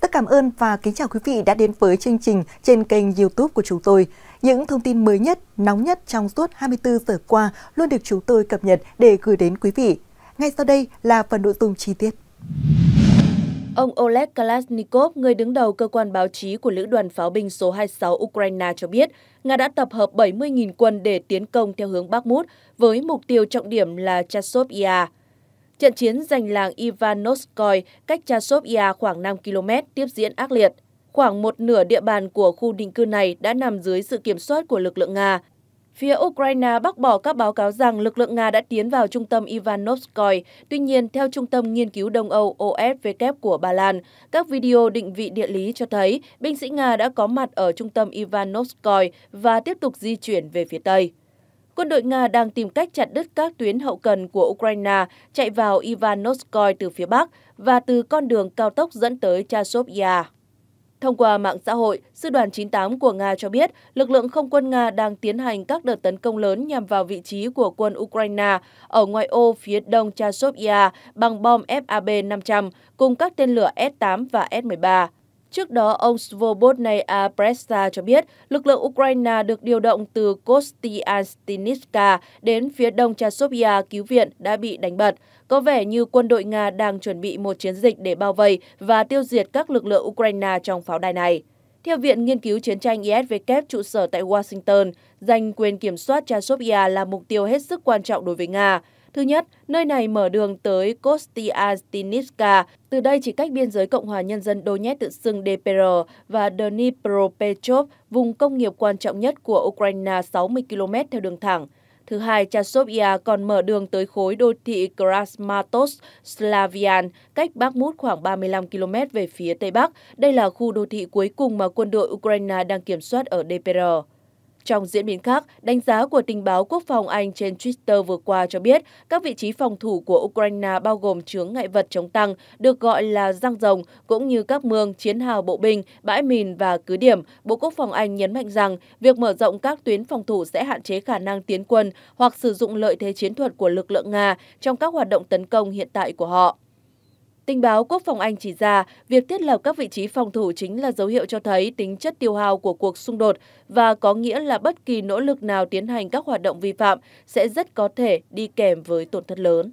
tất cảm ơn và kính chào quý vị đã đến với chương trình trên kênh YouTube của chúng tôi. Những thông tin mới nhất, nóng nhất trong suốt 24 giờ qua luôn được chúng tôi cập nhật để gửi đến quý vị. Ngay sau đây là phần nội dung chi tiết. Ông Oleg Kalashnikov, người đứng đầu cơ quan báo chí của Lữ đoàn pháo binh số 26 Ukraine cho biết, Nga đã tập hợp 70.000 quân để tiến công theo hướng Bắc Mút với mục tiêu trọng điểm là Chasovia. Trận chiến giành làng Ivanovskoy cách Chasovia khoảng 5 km tiếp diễn ác liệt. Khoảng một nửa địa bàn của khu định cư này đã nằm dưới sự kiểm soát của lực lượng Nga. Phía Ukraine bác bỏ các báo cáo rằng lực lượng Nga đã tiến vào trung tâm Ivanovskoy. Tuy nhiên, theo Trung tâm Nghiên cứu Đông Âu OSW của Ba Lan, các video định vị địa lý cho thấy binh sĩ Nga đã có mặt ở trung tâm Ivanovskoy và tiếp tục di chuyển về phía Tây. Quân đội Nga đang tìm cách chặt đứt các tuyến hậu cần của Ukraine chạy vào Ivanovskoy từ phía Bắc và từ con đường cao tốc dẫn tới Chasovya. Thông qua mạng xã hội, Sư đoàn 98 của Nga cho biết lực lượng không quân Nga đang tiến hành các đợt tấn công lớn nhằm vào vị trí của quân Ukraine ở ngoại ô phía đông Chasovya bằng bom FAB-500 cùng các tên lửa S-8 và S-13. Trước đó, ông Svobodnaya Presta cho biết lực lượng Ukraine được điều động từ Kostiantynivka đến phía đông Chasovia cứu viện đã bị đánh bật. Có vẻ như quân đội Nga đang chuẩn bị một chiến dịch để bao vây và tiêu diệt các lực lượng Ukraine trong pháo đài này. Theo Viện Nghiên cứu Chiến tranh ISW trụ sở tại Washington, giành quyền kiểm soát Chasovia là mục tiêu hết sức quan trọng đối với Nga. Thứ nhất, nơi này mở đường tới Kostiantynivka, từ đây chỉ cách biên giới Cộng hòa Nhân dân Donetsk tự xưng DPR và Dnipropetrovsk, vùng công nghiệp quan trọng nhất của Ukraine 60 km theo đường thẳng. Thứ hai, Chasovia còn mở đường tới khối đô thị Krasmatos Slavian, cách Bakhmut khoảng 35 km về phía Tây Bắc. Đây là khu đô thị cuối cùng mà quân đội Ukraine đang kiểm soát ở DPR. Trong diễn biến khác, đánh giá của tình báo quốc phòng Anh trên Twitter vừa qua cho biết các vị trí phòng thủ của Ukraine bao gồm chướng ngại vật chống tăng, được gọi là răng rồng, cũng như các mương, chiến hào bộ binh, bãi mìn và cứ điểm. Bộ Quốc phòng Anh nhấn mạnh rằng việc mở rộng các tuyến phòng thủ sẽ hạn chế khả năng tiến quân hoặc sử dụng lợi thế chiến thuật của lực lượng Nga trong các hoạt động tấn công hiện tại của họ. Tình báo quốc phòng Anh chỉ ra, việc thiết lập các vị trí phòng thủ chính là dấu hiệu cho thấy tính chất tiêu hao của cuộc xung đột và có nghĩa là bất kỳ nỗ lực nào tiến hành các hoạt động vi phạm sẽ rất có thể đi kèm với tổn thất lớn.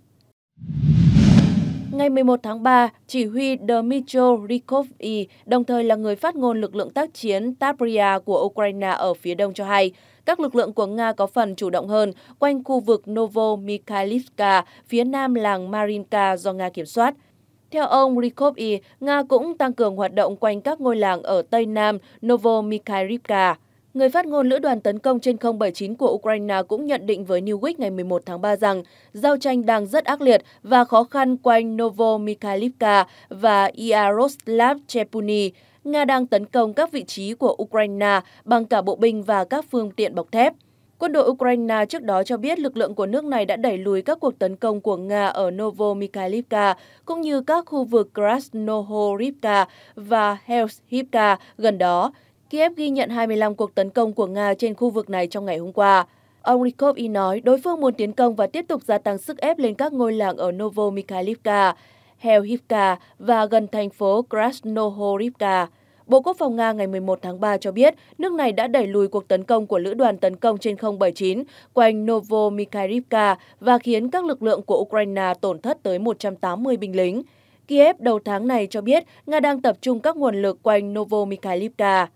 Ngày 11 tháng 3, chỉ huy Dmytro Rikovy, đồng thời là người phát ngôn lực lượng tác chiến Tabria của Ukraine ở phía đông cho hay, các lực lượng của Nga có phần chủ động hơn quanh khu vực Novo Mikhailivka, phía nam làng Marinka do Nga kiểm soát – theo ông Rykhov I, Nga cũng tăng cường hoạt động quanh các ngôi làng ở Tây Nam Novomikhailivka. Người phát ngôn lữ đoàn tấn công trên không 79 của Ukraine cũng nhận định với Newsweek ngày 11 tháng 3 rằng giao tranh đang rất ác liệt và khó khăn quanh Novomikhailivka và Yaroslav Chepuni. Nga đang tấn công các vị trí của Ukraine bằng cả bộ binh và các phương tiện bọc thép. Quân đội Ukraine trước đó cho biết lực lượng của nước này đã đẩy lùi các cuộc tấn công của Nga ở Novomikhailivka cũng như các khu vực Krasnohorivka và Helshivka gần đó. Kiev ghi nhận 25 cuộc tấn công của Nga trên khu vực này trong ngày hôm qua. Ông Rykov y nói đối phương muốn tiến công và tiếp tục gia tăng sức ép lên các ngôi làng ở Novomikhailivka, Helhivka và gần thành phố Krasnohorivka. Bộ Quốc phòng Nga ngày 11 tháng 3 cho biết nước này đã đẩy lùi cuộc tấn công của lữ đoàn tấn công trên 079 quanh Novomikhailivka và khiến các lực lượng của Ukraine tổn thất tới 180 binh lính. Kiev đầu tháng này cho biết Nga đang tập trung các nguồn lực quanh Novomikhailivka.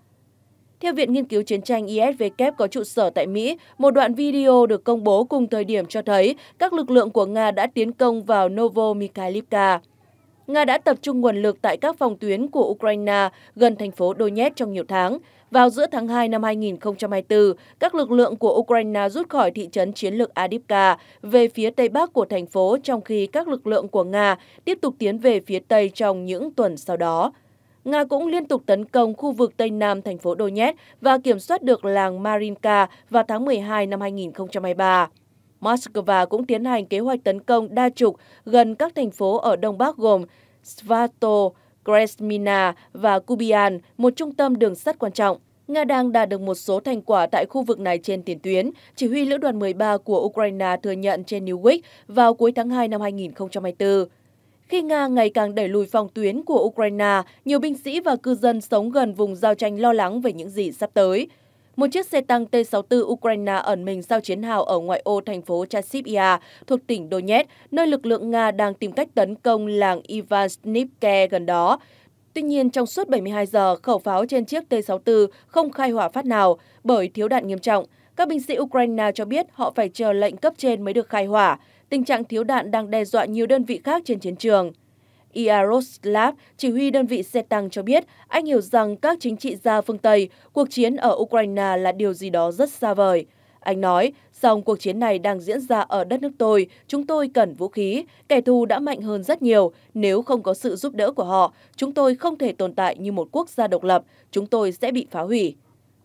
Theo Viện Nghiên cứu Chiến tranh ISW có trụ sở tại Mỹ, một đoạn video được công bố cùng thời điểm cho thấy các lực lượng của Nga đã tiến công vào Novomikhailivka. Nga đã tập trung nguồn lực tại các phòng tuyến của Ukraine gần thành phố Donetsk trong nhiều tháng. Vào giữa tháng 2 năm 2024, các lực lượng của Ukraine rút khỏi thị trấn chiến lược Adivka về phía tây bắc của thành phố trong khi các lực lượng của Nga tiếp tục tiến về phía tây trong những tuần sau đó. Nga cũng liên tục tấn công khu vực tây nam thành phố Donetsk và kiểm soát được làng Marinka vào tháng 12 năm 2023. Moscow cũng tiến hành kế hoạch tấn công đa trục gần các thành phố ở Đông Bắc gồm Svato, Kresmina và Kubian, một trung tâm đường sắt quan trọng. Nga đang đạt được một số thành quả tại khu vực này trên tiền tuyến. Chỉ huy lữ đoàn 13 của Ukraine thừa nhận trên Newsweek vào cuối tháng 2 năm 2024. Khi Nga ngày càng đẩy lùi phòng tuyến của Ukraine, nhiều binh sĩ và cư dân sống gần vùng giao tranh lo lắng về những gì sắp tới. Một chiếc xe tăng T-64 Ukraine ẩn mình sau chiến hào ở ngoại ô thành phố Chasivia thuộc tỉnh Donetsk, nơi lực lượng Nga đang tìm cách tấn công làng Ivansnivke gần đó. Tuy nhiên, trong suốt 72 giờ, khẩu pháo trên chiếc T-64 không khai hỏa phát nào bởi thiếu đạn nghiêm trọng. Các binh sĩ Ukraine cho biết họ phải chờ lệnh cấp trên mới được khai hỏa. Tình trạng thiếu đạn đang đe dọa nhiều đơn vị khác trên chiến trường. Iaroslav, chỉ huy đơn vị xe tăng cho biết anh hiểu rằng các chính trị gia phương Tây, cuộc chiến ở Ukraine là điều gì đó rất xa vời. Anh nói, dòng cuộc chiến này đang diễn ra ở đất nước tôi, chúng tôi cần vũ khí, kẻ thù đã mạnh hơn rất nhiều, nếu không có sự giúp đỡ của họ, chúng tôi không thể tồn tại như một quốc gia độc lập, chúng tôi sẽ bị phá hủy.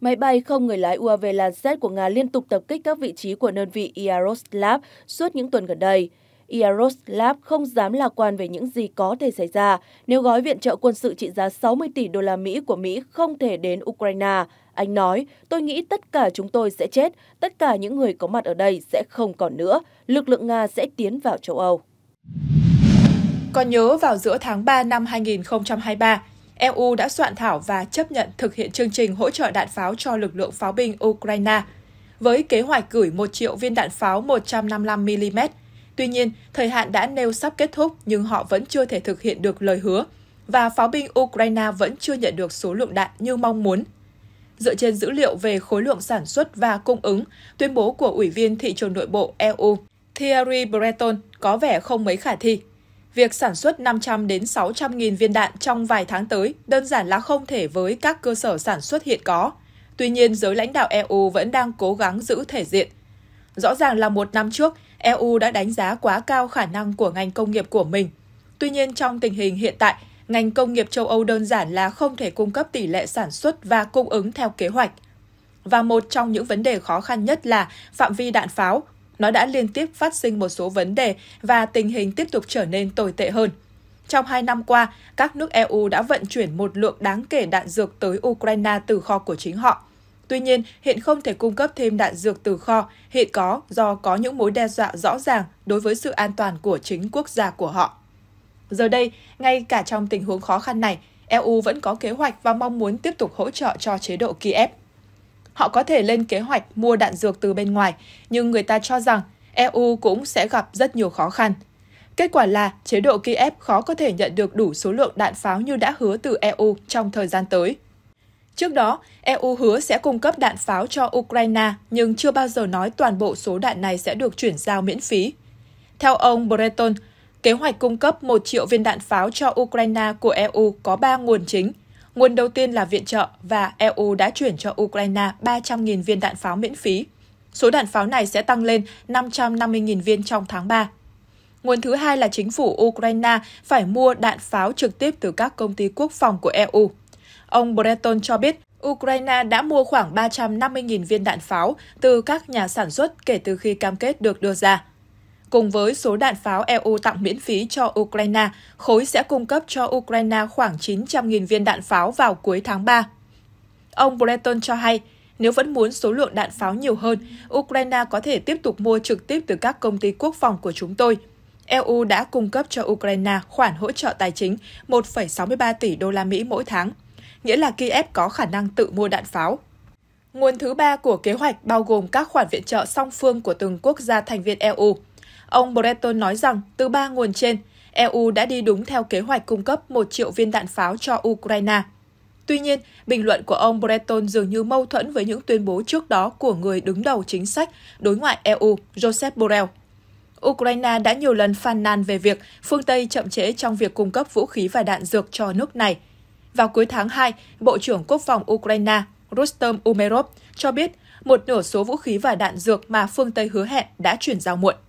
Máy bay không người lái UAV Lancet của Nga liên tục tập kích các vị trí của đơn vị Iaroslav suốt những tuần gần đây. Yaroslav không dám lạc quan về những gì có thể xảy ra nếu gói viện trợ quân sự trị giá 60 tỷ đô la Mỹ của Mỹ không thể đến Ukraine. Anh nói, tôi nghĩ tất cả chúng tôi sẽ chết, tất cả những người có mặt ở đây sẽ không còn nữa. Lực lượng Nga sẽ tiến vào châu Âu. Còn nhớ vào giữa tháng 3 năm 2023, EU đã soạn thảo và chấp nhận thực hiện chương trình hỗ trợ đạn pháo cho lực lượng pháo binh Ukraine với kế hoạch gửi 1 triệu viên đạn pháo 155mm Tuy nhiên, thời hạn đã nêu sắp kết thúc nhưng họ vẫn chưa thể thực hiện được lời hứa và pháo binh Ukraine vẫn chưa nhận được số lượng đạn như mong muốn. Dựa trên dữ liệu về khối lượng sản xuất và cung ứng, tuyên bố của Ủy viên Thị trường Nội bộ EU Thierry Breton có vẻ không mấy khả thi. Việc sản xuất 500 đến 600 nghìn viên đạn trong vài tháng tới đơn giản là không thể với các cơ sở sản xuất hiện có. Tuy nhiên, giới lãnh đạo EU vẫn đang cố gắng giữ thể diện. Rõ ràng là một năm trước, EU đã đánh giá quá cao khả năng của ngành công nghiệp của mình. Tuy nhiên, trong tình hình hiện tại, ngành công nghiệp châu Âu đơn giản là không thể cung cấp tỷ lệ sản xuất và cung ứng theo kế hoạch. Và một trong những vấn đề khó khăn nhất là phạm vi đạn pháo. Nó đã liên tiếp phát sinh một số vấn đề và tình hình tiếp tục trở nên tồi tệ hơn. Trong hai năm qua, các nước EU đã vận chuyển một lượng đáng kể đạn dược tới Ukraine từ kho của chính họ – Tuy nhiên, hiện không thể cung cấp thêm đạn dược từ kho, hiện có do có những mối đe dọa rõ ràng đối với sự an toàn của chính quốc gia của họ. Giờ đây, ngay cả trong tình huống khó khăn này, EU vẫn có kế hoạch và mong muốn tiếp tục hỗ trợ cho chế độ Kiev. Họ có thể lên kế hoạch mua đạn dược từ bên ngoài, nhưng người ta cho rằng EU cũng sẽ gặp rất nhiều khó khăn. Kết quả là chế độ Kiev khó có thể nhận được đủ số lượng đạn pháo như đã hứa từ EU trong thời gian tới. Trước đó, EU hứa sẽ cung cấp đạn pháo cho Ukraine nhưng chưa bao giờ nói toàn bộ số đạn này sẽ được chuyển giao miễn phí. Theo ông Breton, kế hoạch cung cấp 1 triệu viên đạn pháo cho Ukraine của EU có 3 nguồn chính. Nguồn đầu tiên là viện trợ và EU đã chuyển cho Ukraine 300.000 viên đạn pháo miễn phí. Số đạn pháo này sẽ tăng lên 550.000 viên trong tháng 3. Nguồn thứ hai là chính phủ Ukraine phải mua đạn pháo trực tiếp từ các công ty quốc phòng của EU. Ông Breton cho biết Ukraine đã mua khoảng 350.000 viên đạn pháo từ các nhà sản xuất kể từ khi cam kết được đưa ra. Cùng với số đạn pháo EU tặng miễn phí cho Ukraine, khối sẽ cung cấp cho Ukraine khoảng 900.000 viên đạn pháo vào cuối tháng 3. Ông Breton cho hay, nếu vẫn muốn số lượng đạn pháo nhiều hơn, Ukraine có thể tiếp tục mua trực tiếp từ các công ty quốc phòng của chúng tôi. EU đã cung cấp cho Ukraine khoản hỗ trợ tài chính 1,63 tỷ đô la Mỹ mỗi tháng nghĩa là Kiev có khả năng tự mua đạn pháo. Nguồn thứ ba của kế hoạch bao gồm các khoản viện trợ song phương của từng quốc gia thành viên EU. Ông Breton nói rằng từ ba nguồn trên, EU đã đi đúng theo kế hoạch cung cấp 1 triệu viên đạn pháo cho Ukraine. Tuy nhiên, bình luận của ông Breton dường như mâu thuẫn với những tuyên bố trước đó của người đứng đầu chính sách đối ngoại EU, Joseph Borrell. Ukraine đã nhiều lần phàn nàn về việc phương Tây chậm trễ trong việc cung cấp vũ khí và đạn dược cho nước này, vào cuối tháng 2, Bộ trưởng Quốc phòng Ukraine Rustem Umerov cho biết một nửa số vũ khí và đạn dược mà phương Tây hứa hẹn đã chuyển giao muộn.